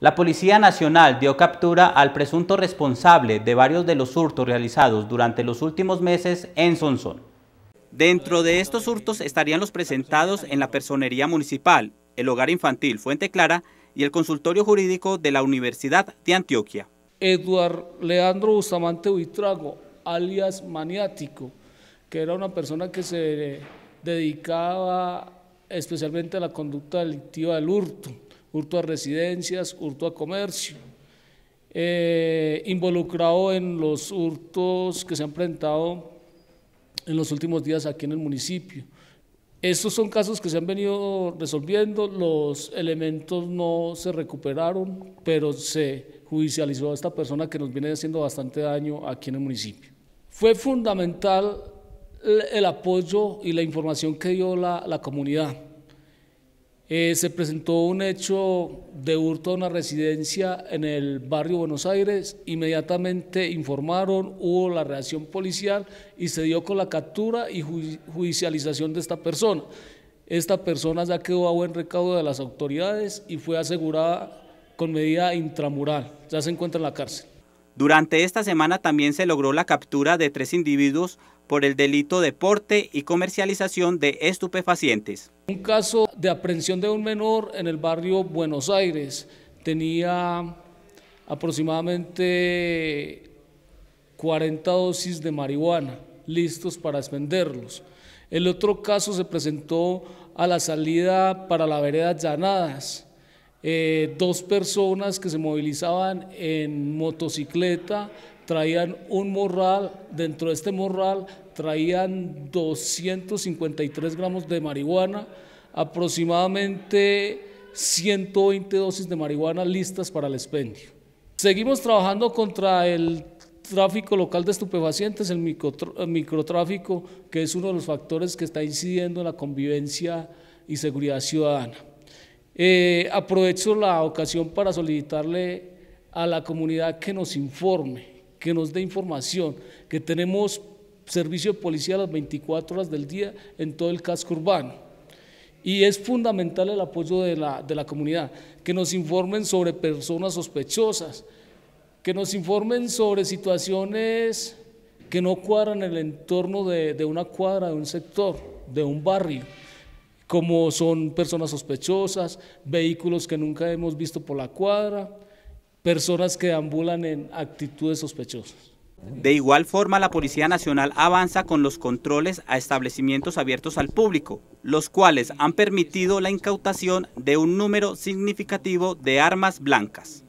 La Policía Nacional dio captura al presunto responsable de varios de los hurtos realizados durante los últimos meses en Sonsón. Dentro de estos hurtos estarían los presentados en la Personería Municipal, el Hogar Infantil Fuente Clara y el Consultorio Jurídico de la Universidad de Antioquia. Eduard Leandro Bustamante Buitrago, alias Maniático, que era una persona que se dedicaba especialmente a la conducta delictiva del hurto hurto a residencias, hurto a comercio. Eh, involucrado en los hurtos que se han presentado en los últimos días aquí en el municipio. Estos son casos que se han venido resolviendo, los elementos no se recuperaron, pero se judicializó a esta persona que nos viene haciendo bastante daño aquí en el municipio. Fue fundamental el apoyo y la información que dio la comunidad. Eh, se presentó un hecho de hurto a una residencia en el barrio Buenos Aires, inmediatamente informaron, hubo la reacción policial y se dio con la captura y judicialización de esta persona. Esta persona ya quedó a buen recaudo de las autoridades y fue asegurada con medida intramural, ya se encuentra en la cárcel. Durante esta semana también se logró la captura de tres individuos por el delito de porte y comercialización de estupefacientes. Un caso de aprehensión de un menor en el barrio Buenos Aires tenía aproximadamente 40 dosis de marihuana listos para expenderlos. El otro caso se presentó a la salida para la vereda Llanadas, eh, dos personas que se movilizaban en motocicleta, traían un morral, dentro de este morral traían 253 gramos de marihuana, aproximadamente 120 dosis de marihuana listas para el expendio. Seguimos trabajando contra el tráfico local de estupefacientes, el, microtráfico, que es uno de los factores que está incidiendo en la convivencia y seguridad ciudadana. Eh, aprovecho la ocasión para solicitarle a la comunidad que nos informe, que nos dé información, que tenemos servicio de policía a las 24 horas del día en todo el casco urbano. Y es fundamental el apoyo de la, comunidad, que nos informen sobre personas sospechosas, que nos informen sobre situaciones que no cuadran el entorno de una cuadra, de un sector, de un barrio como son personas sospechosas, vehículos que nunca hemos visto por la cuadra, personas que ambulan en actitudes sospechosas. De igual forma, la Policía Nacional avanza con los controles a establecimientos abiertos al público, los cuales han permitido la incautación de un número significativo de armas blancas.